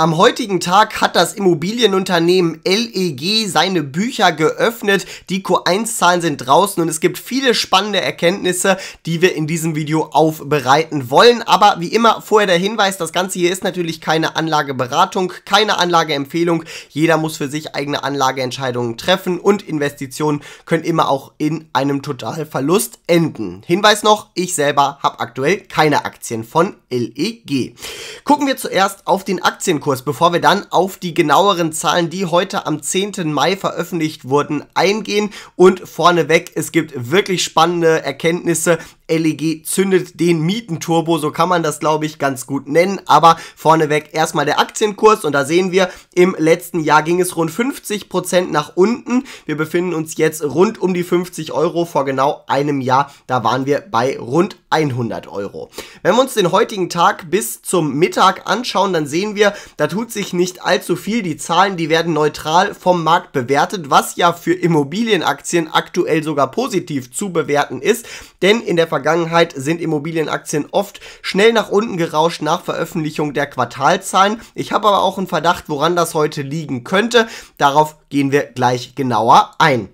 Am heutigen Tag hat das Immobilienunternehmen LEG seine Bücher geöffnet. Die Q1-Zahlen sind draußen und es gibt viele spannende Erkenntnisse, die wir in diesem Video aufbereiten wollen. Aber wie immer vorher der Hinweis, das Ganze hier ist natürlich keine Anlageberatung, keine Anlageempfehlung. Jeder muss für sich eigene Anlageentscheidungen treffen und Investitionen können immer auch in einem Totalverlust enden. Hinweis noch, ich selber habe aktuell keine Aktien von LEG. Gucken wir zuerst auf den Aktienkurs. Aktienkurs, bevor wir dann auf die genaueren Zahlen, die heute am 10. Mai veröffentlicht wurden, eingehen. Und vorneweg, es gibt wirklich spannende Erkenntnisse, LEG zündet den Mietenturbo, so kann man das glaube ich ganz gut nennen, aber vorneweg erstmal der Aktienkurs und da sehen wir, im letzten Jahr ging es rund 50% Prozent nach unten. Wir befinden uns jetzt rund um die 50 Euro vor genau einem Jahr, da waren wir bei rund 100 Euro. Wenn wir uns den heutigen Tag bis zum Mittag anschauen, dann sehen wir, da tut sich nicht allzu viel. Die Zahlen, die werden neutral vom Markt bewertet, was ja für Immobilienaktien aktuell sogar positiv zu bewerten ist, denn in der Vergangenheit sind Immobilienaktien oft schnell nach unten gerauscht nach Veröffentlichung der Quartalzahlen. Ich habe aber auch einen Verdacht, woran das heute liegen könnte. Darauf gehen wir gleich genauer ein.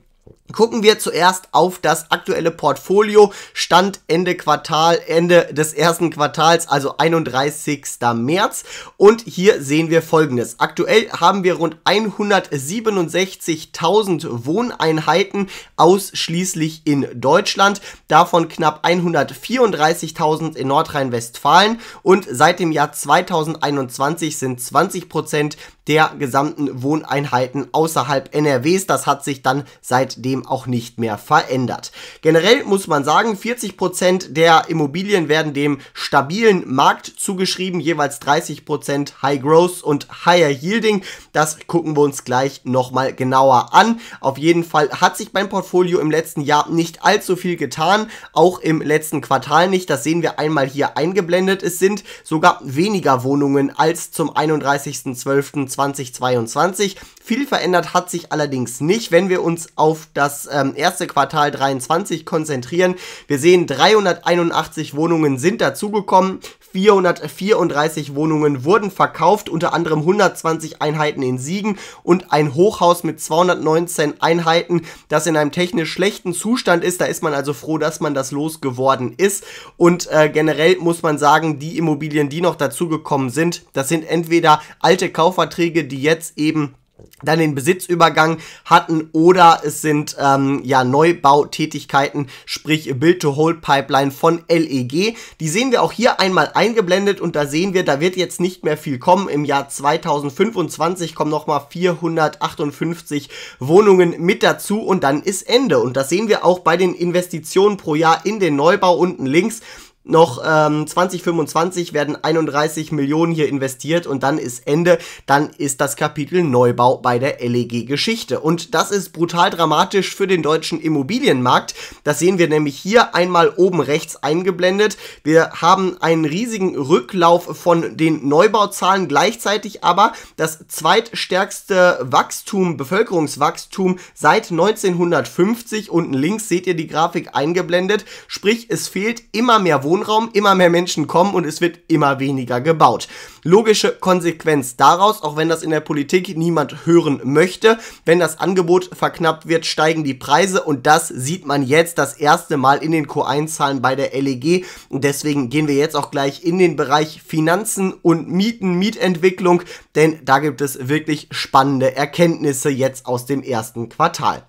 Gucken wir zuerst auf das aktuelle Portfolio. Stand Ende Quartal, Ende des ersten Quartals, also 31. März. Und hier sehen wir folgendes. Aktuell haben wir rund 167.000 Wohneinheiten ausschließlich in Deutschland. Davon knapp 134.000 in Nordrhein-Westfalen. Und seit dem Jahr 2021 sind 20 Prozent der gesamten Wohneinheiten außerhalb NRWs. Das hat sich dann seitdem seitdem auch nicht mehr verändert. Generell muss man sagen, 40% der Immobilien werden dem stabilen Markt zugeschrieben, jeweils 30% High Growth und Higher Yielding. Das gucken wir uns gleich nochmal genauer an. Auf jeden Fall hat sich mein Portfolio im letzten Jahr nicht allzu viel getan, auch im letzten Quartal nicht. Das sehen wir einmal hier eingeblendet. Es sind sogar weniger Wohnungen als zum 31.12.2022. Viel verändert hat sich allerdings nicht, wenn wir uns auf das das ähm, erste Quartal 23 konzentrieren. Wir sehen, 381 Wohnungen sind dazugekommen, 434 Wohnungen wurden verkauft, unter anderem 120 Einheiten in Siegen und ein Hochhaus mit 219 Einheiten, das in einem technisch schlechten Zustand ist. Da ist man also froh, dass man das losgeworden ist. Und äh, generell muss man sagen, die Immobilien, die noch dazugekommen sind, das sind entweder alte Kaufverträge, die jetzt eben dann den Besitzübergang hatten oder es sind ähm, ja Neubautätigkeiten, sprich Build-to-Hold-Pipeline von LEG. Die sehen wir auch hier einmal eingeblendet und da sehen wir, da wird jetzt nicht mehr viel kommen. Im Jahr 2025 kommen nochmal 458 Wohnungen mit dazu und dann ist Ende. Und das sehen wir auch bei den Investitionen pro Jahr in den Neubau unten links noch ähm, 2025 werden 31 Millionen hier investiert und dann ist Ende, dann ist das Kapitel Neubau bei der LEG Geschichte. Und das ist brutal dramatisch für den deutschen Immobilienmarkt. Das sehen wir nämlich hier einmal oben rechts eingeblendet. Wir haben einen riesigen Rücklauf von den Neubauzahlen, gleichzeitig aber das zweitstärkste Wachstum, Bevölkerungswachstum seit 1950. Unten links seht ihr die Grafik eingeblendet. Sprich, es fehlt immer mehr Wohnraum Wohnraum, immer mehr Menschen kommen und es wird immer weniger gebaut. Logische Konsequenz daraus, auch wenn das in der Politik niemand hören möchte, wenn das Angebot verknappt wird, steigen die Preise und das sieht man jetzt das erste Mal in den Q1-Zahlen bei der LEG und deswegen gehen wir jetzt auch gleich in den Bereich Finanzen und Mieten, Mietentwicklung, denn da gibt es wirklich spannende Erkenntnisse jetzt aus dem ersten Quartal.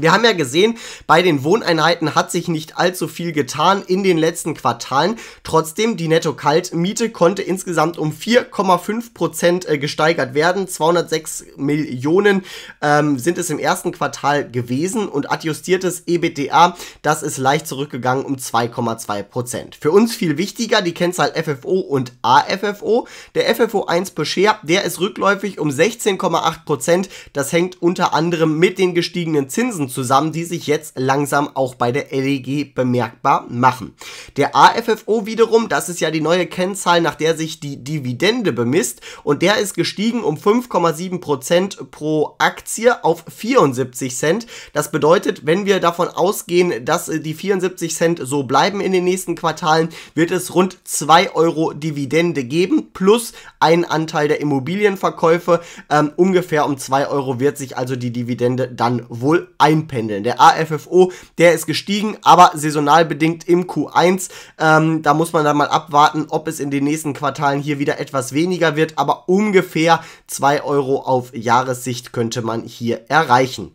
Wir haben ja gesehen, bei den Wohneinheiten hat sich nicht allzu viel getan in den letzten Quartalen. Trotzdem, die netto kaltmiete konnte insgesamt um 4,5% äh, gesteigert werden. 206 Millionen ähm, sind es im ersten Quartal gewesen und adjustiertes EBDA, das ist leicht zurückgegangen um 2,2%. Für uns viel wichtiger die Kennzahl FFO und AFFO. Der FFO1 per Share, der ist rückläufig um 16,8%. Das hängt unter anderem mit den gestiegenen Zinsen Verletzungen zusammen, die sich jetzt langsam auch bei der LEG bemerkbar machen. Der AFFO wiederum, das ist ja die neue Kennzahl, nach der sich die Dividende bemisst und der ist gestiegen um 5,7% pro Aktie auf 74 Cent. Das bedeutet, wenn wir davon ausgehen, dass äh, die 74 Cent so bleiben in den nächsten Quartalen, wird es rund 2 Euro Dividende geben, plus einen Anteil der Immobilienverkäufe. Ähm, ungefähr um 2 Euro wird sich also die Dividende dann wohl einstellen einpendeln. Der AFFO, der ist gestiegen, aber saisonal bedingt im Q1. Ähm, da muss man dann mal abwarten, ob es in den nächsten Quartalen hier wieder etwas weniger wird, aber ungefähr 2 Euro auf Jahressicht könnte man hier erreichen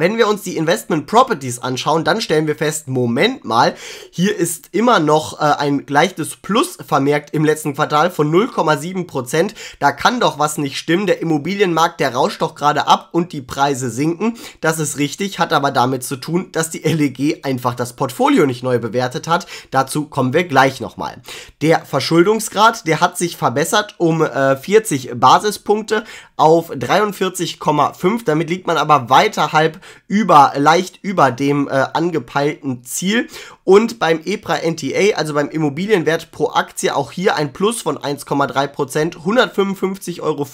wenn wir uns die Investment Properties anschauen, dann stellen wir fest, Moment mal, hier ist immer noch äh, ein leichtes Plus vermerkt im letzten Quartal von 0,7%. Da kann doch was nicht stimmen. Der Immobilienmarkt, der rauscht doch gerade ab und die Preise sinken. Das ist richtig, hat aber damit zu tun, dass die LEG einfach das Portfolio nicht neu bewertet hat. Dazu kommen wir gleich nochmal. Der Verschuldungsgrad, der hat sich verbessert um äh, 40 Basispunkte auf 43,5. Damit liegt man aber weiter halb über, leicht über dem äh, angepeilten Ziel. Und beim EPRA NTA, also beim Immobilienwert pro Aktie, auch hier ein Plus von 1,3 Prozent, 155,50 Euro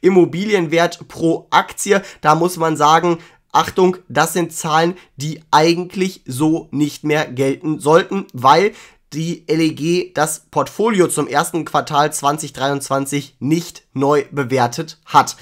Immobilienwert pro Aktie. Da muss man sagen, Achtung, das sind Zahlen, die eigentlich so nicht mehr gelten sollten, weil die LEG das Portfolio zum ersten Quartal 2023 nicht neu bewertet hat.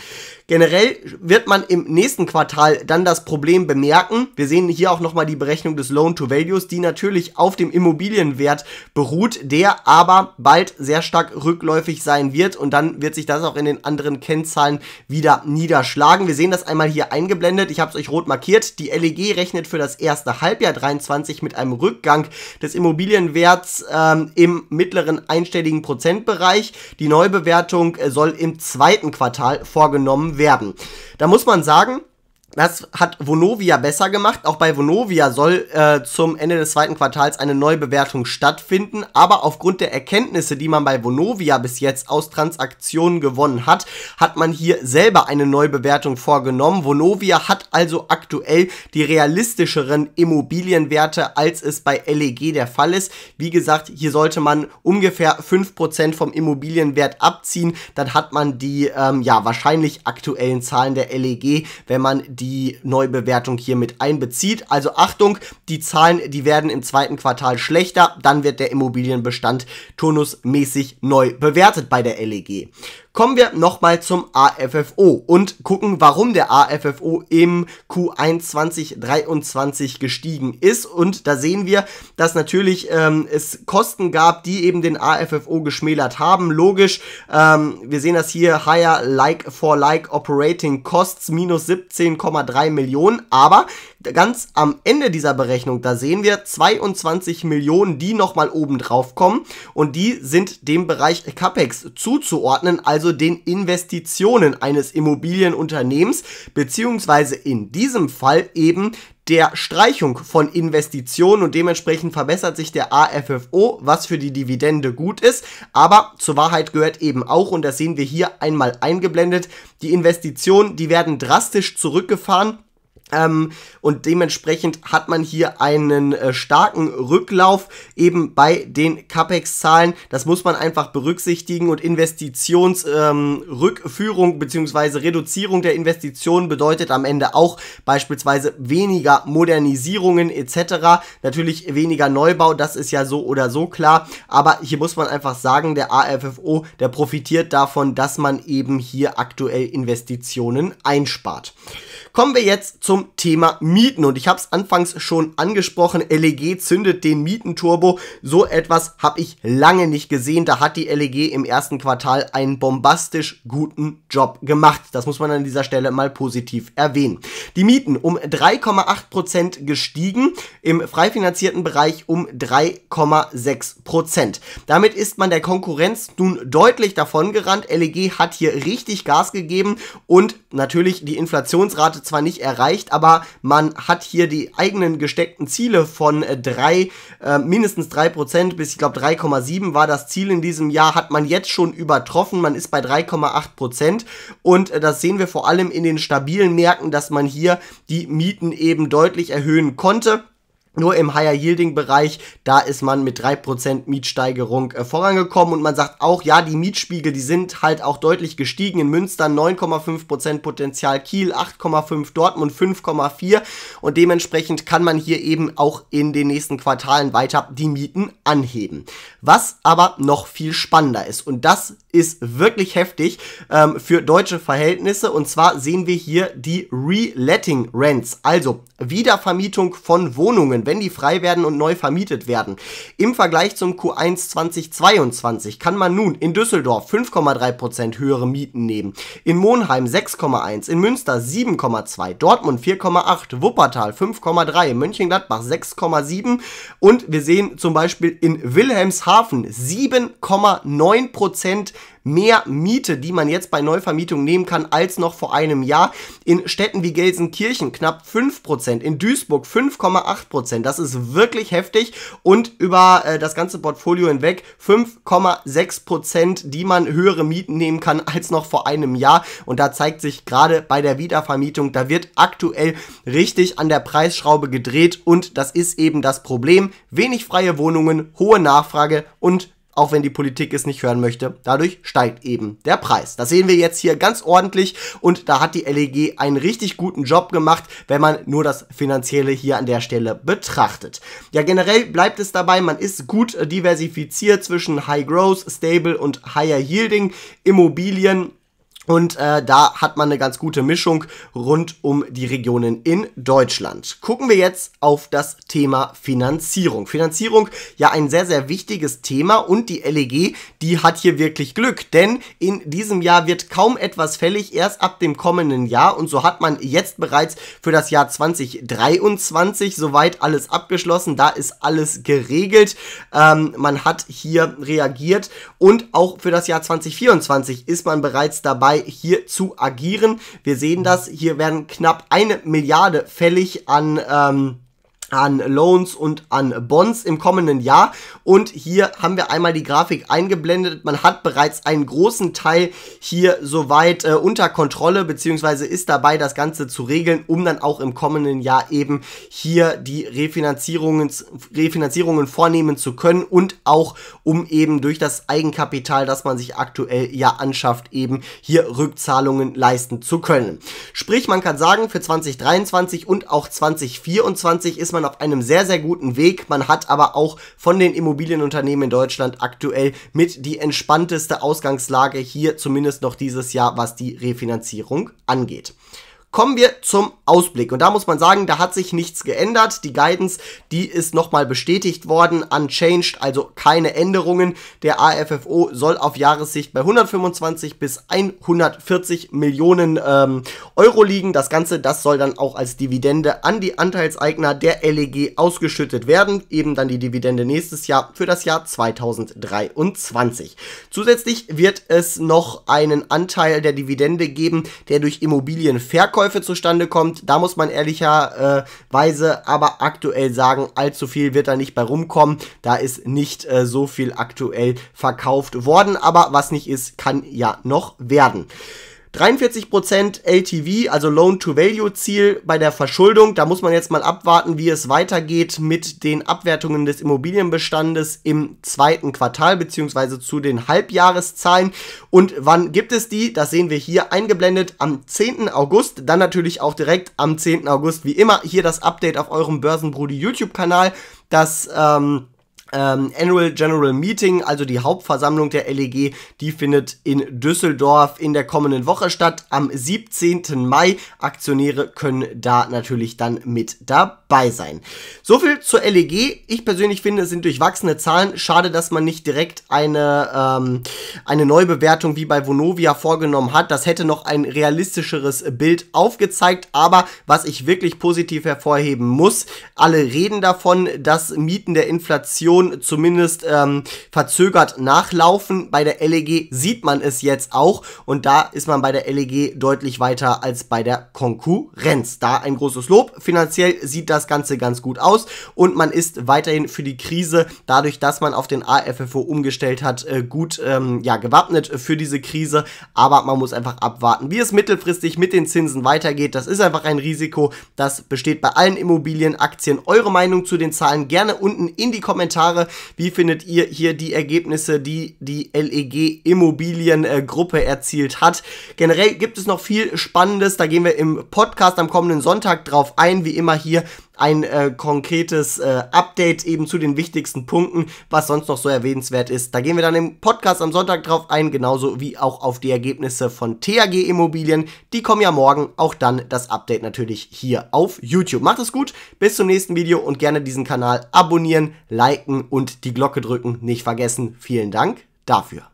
Generell wird man im nächsten Quartal dann das Problem bemerken. Wir sehen hier auch nochmal die Berechnung des Loan-to-Values, die natürlich auf dem Immobilienwert beruht, der aber bald sehr stark rückläufig sein wird und dann wird sich das auch in den anderen Kennzahlen wieder niederschlagen. Wir sehen das einmal hier eingeblendet. Ich habe es euch rot markiert. Die LEG rechnet für das erste Halbjahr 23 mit einem Rückgang des Immobilienwerts ähm, im mittleren einstelligen Prozentbereich. Die Neubewertung äh, soll im zweiten Quartal vorgenommen werden. Da muss man sagen, das hat Vonovia besser gemacht. Auch bei Vonovia soll äh, zum Ende des zweiten Quartals eine Neubewertung stattfinden. Aber aufgrund der Erkenntnisse, die man bei Vonovia bis jetzt aus Transaktionen gewonnen hat, hat man hier selber eine Neubewertung vorgenommen. Vonovia hat also aktuell die realistischeren Immobilienwerte, als es bei LEG der Fall ist. Wie gesagt, hier sollte man ungefähr 5% vom Immobilienwert abziehen. Dann hat man die ähm, ja, wahrscheinlich aktuellen Zahlen der LEG, wenn man die die Neubewertung hier mit einbezieht. Also Achtung, die Zahlen, die werden im zweiten Quartal schlechter, dann wird der Immobilienbestand turnusmäßig neu bewertet bei der LEG. Kommen wir nochmal zum AFFO und gucken, warum der AFFO im Q1 2023 gestiegen ist. Und da sehen wir, dass natürlich ähm, es Kosten gab, die eben den AFFO geschmälert haben. Logisch, ähm, wir sehen das hier, higher like for like operating costs minus 17,3 Millionen. Aber ganz am Ende dieser Berechnung, da sehen wir 22 Millionen, die nochmal oben drauf kommen. Und die sind dem Bereich CAPEX zuzuordnen. Also also den Investitionen eines Immobilienunternehmens, beziehungsweise in diesem Fall eben der Streichung von Investitionen und dementsprechend verbessert sich der AFFO, was für die Dividende gut ist. Aber zur Wahrheit gehört eben auch, und das sehen wir hier einmal eingeblendet, die Investitionen, die werden drastisch zurückgefahren ähm, und dementsprechend hat man hier einen äh, starken Rücklauf eben bei den CAPEX-Zahlen. Das muss man einfach berücksichtigen und Investitionsrückführung ähm, bzw. Reduzierung der Investitionen bedeutet am Ende auch beispielsweise weniger Modernisierungen etc. Natürlich weniger Neubau, das ist ja so oder so klar. Aber hier muss man einfach sagen, der AFFO, der profitiert davon, dass man eben hier aktuell Investitionen einspart. Kommen wir jetzt zum Thema Mieten und ich habe es anfangs schon angesprochen, LEG zündet den Mietenturbo. So etwas habe ich lange nicht gesehen. Da hat die LEG im ersten Quartal einen bombastisch guten Job gemacht. Das muss man an dieser Stelle mal positiv erwähnen. Die Mieten um 3,8% gestiegen, im frei finanzierten Bereich um 3,6%. Damit ist man der Konkurrenz nun deutlich davongerannt. LEG hat hier richtig Gas gegeben und natürlich die Inflationsrate zwar nicht erreicht, aber man hat hier die eigenen gesteckten Ziele von äh, drei, äh, mindestens 3% bis ich glaube 3,7 war das Ziel in diesem Jahr, hat man jetzt schon übertroffen. Man ist bei 3,8 und äh, das sehen wir vor allem in den stabilen Märkten, dass man hier die Mieten eben deutlich erhöhen konnte. Nur im Higher-Yielding-Bereich, da ist man mit 3% Mietsteigerung äh, vorangekommen und man sagt auch, ja, die Mietspiegel, die sind halt auch deutlich gestiegen. In Münster 9,5% Potenzial, Kiel 8,5%, Dortmund 5,4% und dementsprechend kann man hier eben auch in den nächsten Quartalen weiter die Mieten anheben. Was aber noch viel spannender ist und das ist wirklich heftig ähm, für deutsche Verhältnisse und zwar sehen wir hier die Reletting Rents, also Wiedervermietung von Wohnungen wenn die frei werden und neu vermietet werden. Im Vergleich zum Q1 2022 kann man nun in Düsseldorf 5,3% höhere Mieten nehmen, in Monheim 6,1, in Münster 7,2, Dortmund 4,8, Wuppertal 5,3, Mönchengladbach 6,7 und wir sehen zum Beispiel in Wilhelmshaven 7,9% mehr Miete, die man jetzt bei Neuvermietung nehmen kann, als noch vor einem Jahr. In Städten wie Gelsenkirchen knapp 5%, in Duisburg 5,8%. Das ist wirklich heftig und über äh, das ganze Portfolio hinweg 5,6%, die man höhere Mieten nehmen kann als noch vor einem Jahr. Und da zeigt sich gerade bei der Wiedervermietung, da wird aktuell richtig an der Preisschraube gedreht und das ist eben das Problem. Wenig freie Wohnungen, hohe Nachfrage und auch wenn die Politik es nicht hören möchte. Dadurch steigt eben der Preis. Das sehen wir jetzt hier ganz ordentlich und da hat die LEG einen richtig guten Job gemacht, wenn man nur das Finanzielle hier an der Stelle betrachtet. Ja, generell bleibt es dabei, man ist gut diversifiziert zwischen High Growth, Stable und Higher Yielding Immobilien und äh, da hat man eine ganz gute Mischung rund um die Regionen in Deutschland. Gucken wir jetzt auf das Thema Finanzierung. Finanzierung, ja ein sehr, sehr wichtiges Thema und die LEG, die hat hier wirklich Glück, denn in diesem Jahr wird kaum etwas fällig, erst ab dem kommenden Jahr und so hat man jetzt bereits für das Jahr 2023 soweit alles abgeschlossen, da ist alles geregelt, ähm, man hat hier reagiert und auch für das Jahr 2024 ist man bereits dabei, dabei, hier zu agieren. Wir sehen das, hier werden knapp eine Milliarde fällig an ähm, an Loans und an Bonds im kommenden Jahr. Und hier haben wir einmal die Grafik eingeblendet. Man hat bereits einen großen Teil hier soweit äh, unter Kontrolle, beziehungsweise ist dabei, das Ganze zu regeln, um dann auch im kommenden Jahr eben hier die Refinanzierungen, Refinanzierungen vornehmen zu können und auch um eben durch das Eigenkapital, das man sich aktuell ja anschafft, eben hier Rückzahlungen leisten zu können. Sprich, man kann sagen, für 2023 und auch 2024 ist man Deutschland auf einem sehr, sehr guten Weg. Man hat aber auch von den Immobilienunternehmen in Deutschland aktuell mit die entspannteste Ausgangslage hier, zumindest noch dieses Jahr, was die Refinanzierung angeht. Kommen wir zum Ausblick. Und da muss man sagen, da hat sich nichts geändert. Die Guidance, die ist nochmal bestätigt worden, unchanged, also keine Änderungen. Der AFFO soll auf Jahressicht bei 125 bis 140 Millionen ähm, Euro liegen. Das Ganze, das soll dann auch als Dividende an die Anteilseigner der LEG ausgeschüttet werden. Eben dann die Dividende nächstes Jahr für das Jahr 2023. Zusätzlich wird es noch einen Anteil der Dividende geben, der durch Immobilienverkäufe Abverkäufe zustande kommt. Da muss man ehrlicherweise aber aktuell sagen, allzu viel wird da nicht bei rumkommen. Da ist nicht äh, so viel aktuell verkauft worden. Aber was nicht ist, kann ja noch werden. 43% LTV, also Loan-to-Value-Ziel bei der Verschuldung. Da muss man jetzt mal abwarten, wie es weitergeht mit den Abwertungen des Immobilienbestandes im zweiten Quartal beziehungsweise zu den Halbjahreszahlen. Und wann gibt es die? Das sehen wir hier eingeblendet am 10. August. Dann natürlich auch direkt am 10. August, wie immer, hier das Update auf eurem Börsenbrudi YouTube-Kanal. Das, ähm, ähm, Annual General Meeting, also die Hauptversammlung der LEG, die findet in Düsseldorf in der kommenden Woche statt, am 17. Mai. Aktionäre können da natürlich dann mit dabei sein. So viel zur LEG. Ich persönlich finde, es sind durchwachsene Zahlen. Schade, dass man nicht direkt eine, ähm, eine Neubewertung wie bei Vonovia vorgenommen hat. Das hätte noch ein realistischeres Bild aufgezeigt. Aber was ich wirklich positiv hervorheben muss, alle reden davon, dass Mieten der Inflation Diskussionen zumindest ähm, verzögert nachlaufen. Bei der LEG sieht man es jetzt auch und da ist man bei der LEG deutlich weiter als bei der Konkurrenz. Da ein großes Lob. Finanziell sieht das Ganze ganz gut aus und man ist weiterhin für die Krise, dadurch, dass man auf den AFFO umgestellt hat, äh, gut ähm, ja, gewappnet für diese Krise. Aber man muss einfach abwarten, wie es mittelfristig mit den Zinsen weitergeht. Das ist einfach ein Risiko. Das besteht bei allen Immobilienaktien. Eure Meinung zu den Zahlen gerne unten in die Kommentare Kommentare. Wie findet ihr hier die Ergebnisse, die die LEG Immobiliengruppe erzielt hat? Generell gibt es noch viel Spannendes. Da gehen wir im Podcast am kommenden Sonntag drauf ein. Wie immer hier ein äh, konkretes äh, Update eben zu den wichtigsten Punkten, was sonst noch so erwähnenswert ist. Da gehen wir dann im Podcast am Sonntag drauf ein, genauso wie auch auf die Ergebnisse von TAG Immobilien. Die kommen ja morgen, auch dann das Update natürlich hier auf YouTube. Macht es gut, bis zum nächsten Video und gerne diesen Kanal abonnieren, liken und die Glocke drücken. Nicht vergessen, vielen Dank dafür.